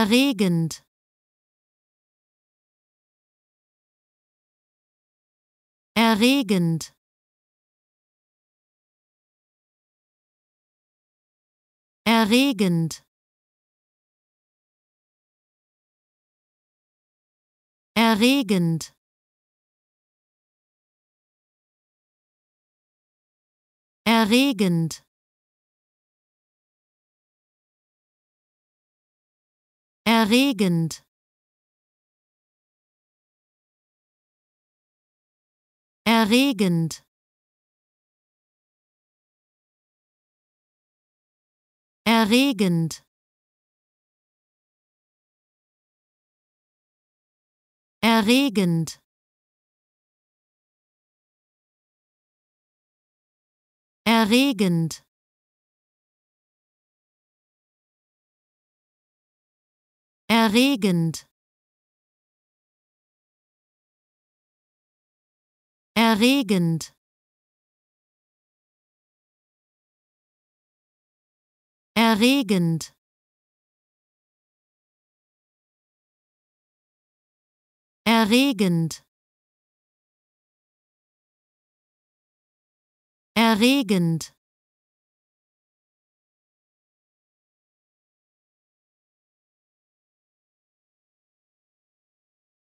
erregend erregend erregend erregend erregend erregend erregend erregend erregend erregend erregend erregend erregend erregend erregend